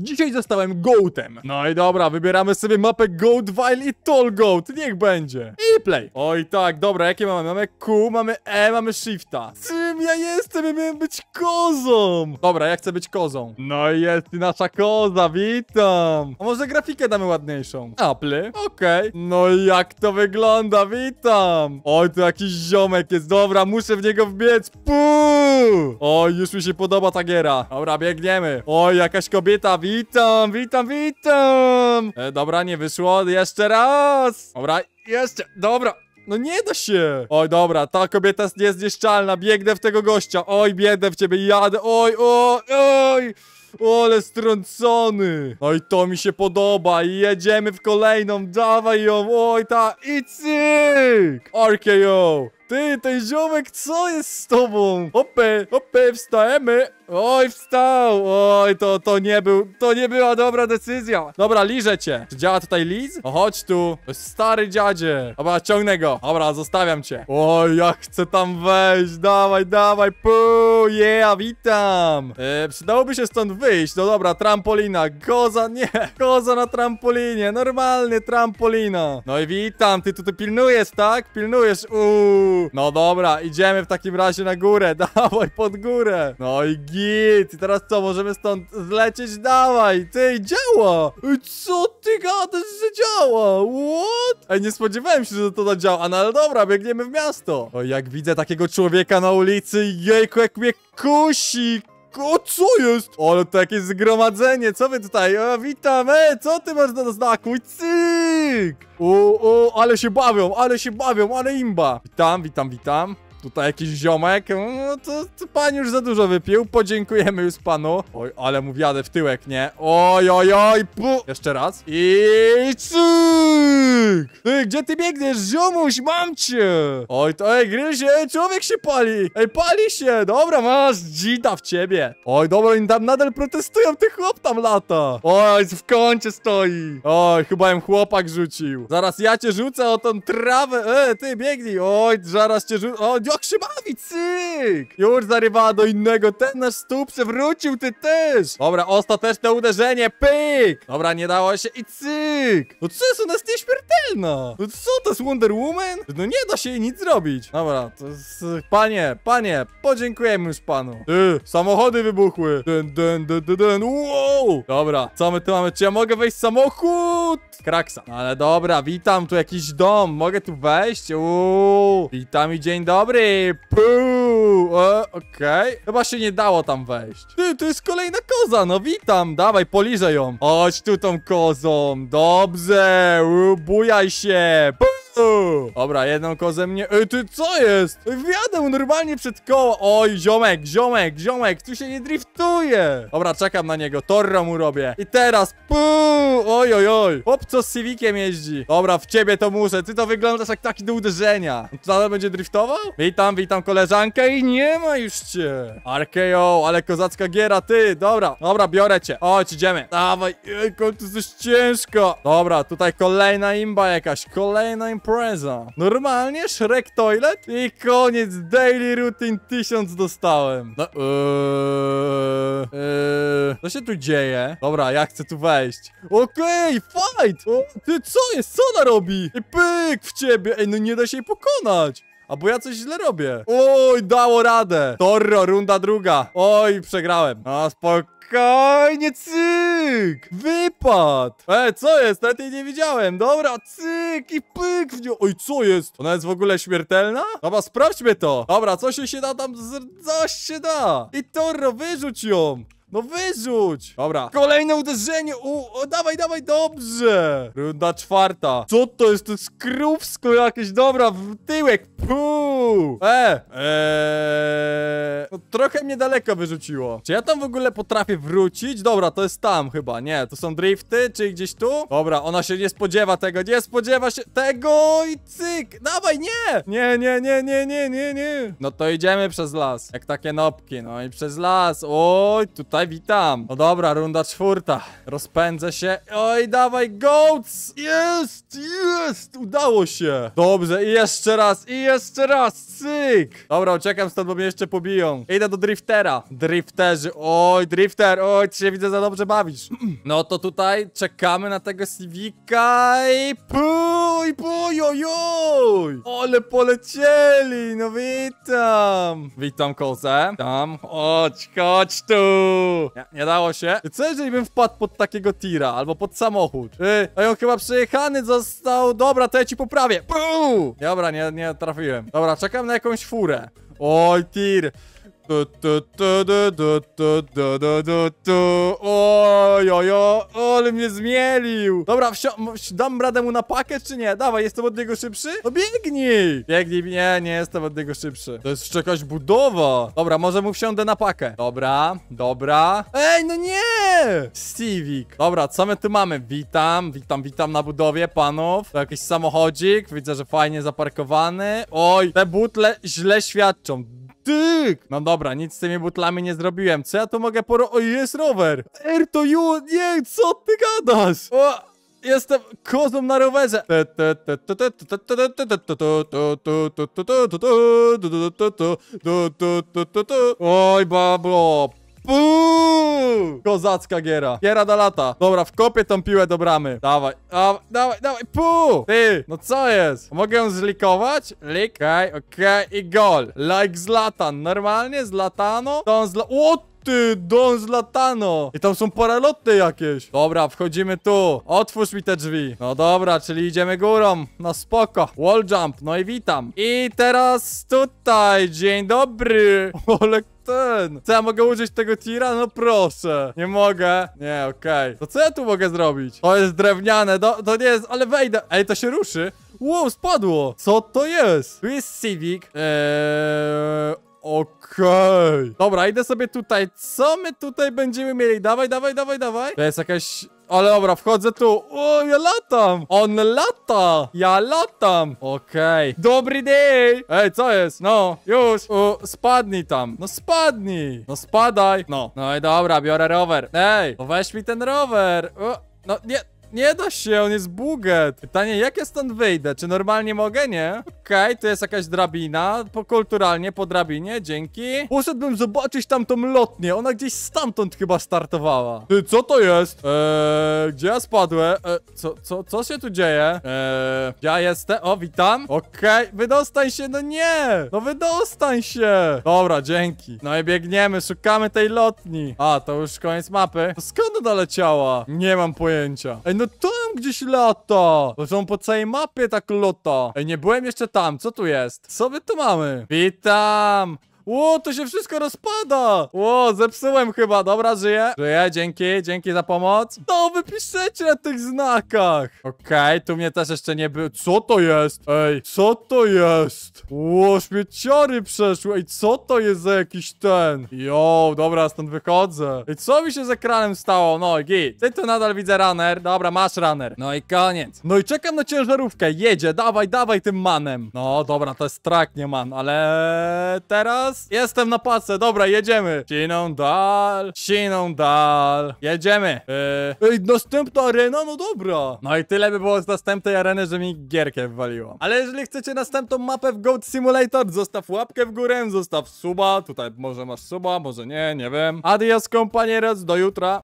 Dzisiaj zostałem goatem. No i dobra, wybieramy sobie mapę goat, VILE i tall goat. Niech będzie. I play. Oj tak, dobra, jakie mamy? Mamy Q, mamy E, mamy shifta. Czym ja jestem? Ja miałem być kozą. Dobra, ja chcę być kozą. No i jest nasza koza, witam. A może grafikę damy ładniejszą? Apple, okej. Okay. No i jak to wygląda? Witam. Oj, to jakiś ziomek jest. Dobra, muszę w niego wbiec. Puu. Oj, już mi się podoba ta giera. Dobra, biegniemy. Oj, jakaś kobieta witam, witam, witam! E, dobra, nie wyszło, jeszcze raz! Dobra, jeszcze, dobra, no nie da się! Oj, dobra, ta kobieta jest niezniszczalna, biegnę w tego gościa, oj, biegnę w ciebie, jadę, oj, oj, oj! Ole strącony! Oj, no to mi się podoba jedziemy w kolejną, dawaj ją, oj ta, i cyk! RKO! Ty, ten ziomek, co jest z tobą? Hopy, hopy, wstajemy! Oj, wstał! Oj, to, to nie był, to nie była dobra decyzja. Dobra, liżę cię. Czy działa tutaj Liz? No chodź tu. stary dziadzie. Dobra, ciągnę go. Dobra, zostawiam cię. Oj, ja chcę tam wejść. Dawaj, dawaj, puu, yeah, witam. E, przydałoby się stąd wyjść. No dobra, trampolina. Goza, nie, goza na trampolinie. Normalny trampolina. No i witam, ty tutaj pilnujesz, tak? Pilnujesz, uuu. No dobra, idziemy w takim razie na górę. Dawaj, pod górę. No i git git. I teraz co, możemy stąd zlecieć? Dawaj, ty, działa. Ej, co ty gadasz, że działa? What? Ej, nie spodziewałem się, że to zadziała, tak no ale dobra, biegniemy w miasto. O, jak widzę takiego człowieka na ulicy, jejku, jak mnie kusi, o, co jest? Ale to jakieś zgromadzenie, co wy tutaj? O, witam, e, co ty masz do znaku? Cyk! O, o, ale się bawią, ale się bawią, ale imba! Witam, witam, witam. Tutaj jakiś ziomek, no, no to, to, pan już za dużo wypił, podziękujemy już panu. Oj, ale mu wiadę w tyłek, nie? Oj, oj, oj, pu. Jeszcze raz. I cyk! Ty, gdzie ty biegniesz, ziomuś, mam cię! Oj, to, ej, gryzie, ej, człowiek się pali! Ej, pali się, dobra, masz dzida w ciebie. Oj, dobra, oni tam nadal protestują, ty chłop tam lata. Oj, w kącie stoi. Oj, chyba im chłopak rzucił. Zaraz ja cię rzucę o tą trawę, ej, ty biegnij. Oj, zaraz cię rzucę, oj, jak się bawić? cyk! Już zarywała do innego, ten nasz stół przewrócił, ty też! Dobra, ostateczne uderzenie, pyk! Dobra, nie dało się i cyk! No co jest, u nas nieśmiertelna! No co, to jest Wonder Woman? No nie da się jej nic zrobić. Dobra, to jest... Panie, panie, podziękujemy już panu. Ty, samochody wybuchły! Dun, dun, dun, dun, dun. wow! dołu. Dobra, co my tu mamy? Czy ja mogę wejść w samochód? Kraksa. No ale dobra, witam, tu jakiś dom. Mogę tu wejść? Uuu. Witam i dzień dobry. Puuu. E, Okej. Okay. Chyba się nie dało tam wejść. Ty, tu jest kolejna koza, no witam. Dawaj, poliżę ją. Chodź tu tą kozą. Dobrze. Uuu, bujaj się. Puu. Dobra, jedną kozę mnie... Ej, ty co jest? Wjadę normalnie przed koło. Oj, ziomek, ziomek, ziomek, tu się nie driftuje. Dobra, czekam na niego, torro mu robię. I teraz, puu, oj, oj, oj. Chłop, co z Civiciem jeździ. Dobra, w ciebie to muszę, ty to wyglądasz jak taki do uderzenia. On nadal będzie driftował? Witam, witam koleżankę i nie ma już cię. Arkeo, ale kozacka giera, ty, dobra, dobra, biorę cię. O, idziemy. Dawaj, jejko, to jest ciężko. Dobra, tutaj kolejna imba jakaś, kolejna imba impreza. Normalnie Shrek Toilet i koniec Daily Routine 1000 dostałem. No, eee, co się tu dzieje? Dobra, ja chcę tu wejść. Okej, okay, fight! O, ty co jest? Co ona robi? I pyk w ciebie! Ej, no nie da się jej pokonać! A bo ja coś źle robię. Oj, dało radę. Torro, runda druga. Oj, przegrałem. No, spoko Spokojnie, cyk! Wypad! E, co jest? Nawet jej nie widziałem. Dobra, cyk i pyk w nią. Oj, co jest? Ona jest w ogóle śmiertelna? Dobra, sprawdźmy to. Dobra, co się, się da tam? Z... Coś się da. I Toro, wyrzuć ją. No wyrzuć! Dobra. Kolejne uderzenie! U, o, dawaj, dawaj, dobrze! Runda czwarta. Co to jest? To jest jakieś. Dobra, w tyłek. Puh! E! Eee, trochę mnie daleko wyrzuciło. Czy ja tam w ogóle potrafię wrócić? Dobra, to jest tam chyba, nie. To są drifty, czy gdzieś tu? Dobra, ona się nie spodziewa tego, nie spodziewa się tego i cyk! Dawaj, nie! Nie, nie, nie, nie, nie, nie, nie. No to idziemy przez las, jak takie nopki, no i przez las. Oj, tutaj witam. No dobra, runda czwórta. Rozpędzę się. Oj, dawaj, goats! Jest, jest! Udało się. Dobrze, i jeszcze raz, i jeszcze raz. Cyk! Dobra, uciekam stąd, bo mnie jeszcze pobiją. Idę do driftera. Drifterzy. Oj, drifter, oj, ty się widzę za dobrze bawisz. No to tutaj czekamy na tego Civica i puj, puj, oj, Ale polecieli, no witam. Witam kozę. Tam, chodź, chodź tu. Nie, nie dało się. Co jeżeli bym wpadł pod takiego tira albo pod samochód? Ej, y, a on chyba przejechany został. Dobra, to ja ci poprawię. Puu! Dobra, nie, nie trafiłem. Dobra, czekam na jakąś furę. Oj, tir. Tu, tu, tu, tu, tu, tu, tu, tu, tu, Oj, oj, oj, ale mnie zmielił. Dobra, dam radę mu na pakę, czy nie? Dawaj, jestem od niego szybszy? No biegnij. Biegnij, nie, nie jestem od niego szybszy. To jest jakaś budowa. Dobra, może mu wsiądę na pakę. Dobra, dobra. Ej, no nie! Stevik. Dobra, co my tu mamy? Witam, witam, witam na budowie panów. To jakiś samochodzik, widzę, że fajnie zaparkowany. Oj, te butle źle świadczą. Tyk! No dobra, nic z tymi butlami nie zrobiłem. Co ja tu mogę poro... Oj, jest rower! Er, to you... Nie, co ty gadasz? O! Jestem kozą na rowerze. Oj, bablo, Puu! Kozacka giera. Giera da lata. Dobra, wkopię tą piłę do bramy. Dawaj, dawaj, dawaj, dawaj. Puu! Ty, no co jest? Mogę ją zlikować? Lik. Okej, okay, i gol. Like z latan. Normalnie z latano. To on zla... What? ty, Don zlatano! I tam są paraloty jakieś. Dobra, wchodzimy tu. Otwórz mi te drzwi. No dobra, czyli idziemy górą. No spoko. Wall jump, no i witam. I teraz tutaj. Dzień dobry. Ole ten. Co ja mogę użyć tego tira? No proszę. Nie mogę. Nie, okej. Okay. To co ja tu mogę zrobić? To jest drewniane, do, to nie jest, ale wejdę. Ej, to się ruszy. Wow, spadło. Co to jest? Tu jest Civic. Eee... Okej. Dobra, idę sobie tutaj. Co my tutaj będziemy mieli? Dawaj, dawaj, dawaj, dawaj. To jest jakaś... Ale dobra, wchodzę tu. O, ja latam. On lata. Ja latam. Okej. Dobry dzień. Ej, co jest? No, już. O, spadnij tam. No spadnij. No spadaj. No. No i dobra, biorę rower. Ej, no weź mi ten rower. no nie, nie da się, on jest buget. Pytanie, jak ja stąd wyjdę? Czy normalnie mogę? Nie. Okej, okay, tu jest jakaś drabina. Po, kulturalnie po drabinie, dzięki. Poszedłbym zobaczyć tamtą lotnię. Ona gdzieś stamtąd chyba startowała. Ty, co to jest? Eee, gdzie ja spadłem? Eee, co, co, co się tu dzieje? Eee, ja jestem. O, witam. Okej, okay. wydostań się, no nie. No wydostań się. Dobra, dzięki. No i biegniemy, szukamy tej lotni. A, to już koniec mapy. Skąd ona leciała? Nie mam pojęcia. Ej, no no tam gdzieś lata. Bo po całej mapie tak lata. Ej, nie byłem jeszcze tam, co tu jest? Co my tu mamy? Witam! Ło, to się wszystko rozpada! Ło, zepsułem chyba, dobra, żyję. Żyję, dzięki, dzięki za pomoc. No wy piszecie na tych znakach. Okej, okay, tu mnie też jeszcze nie było. Co to jest? Ej, co to jest? Ło, śmieciory przeszły. Ej, co to jest za jakiś ten? Jo, dobra, stąd wychodzę. Ej, co mi się z ekranem stało? No, git. Ty tu nadal widzę runner. Dobra, masz runner. No i koniec. No i czekam na ciężarówkę. Jedzie, dawaj, dawaj tym manem. No, dobra, to jest trak, nie man, ale teraz Jestem na pace, dobra, jedziemy. Siną dal, siną dal. Jedziemy. Yy. następna arena, no dobra. No i tyle by było z następnej areny, że mi gierkę waliło. Ale jeżeli chcecie następną mapę w Goat Simulator, zostaw łapkę w górę, zostaw suba. Tutaj może masz suba, może nie, nie wiem. Adios, kompanieros, do jutra.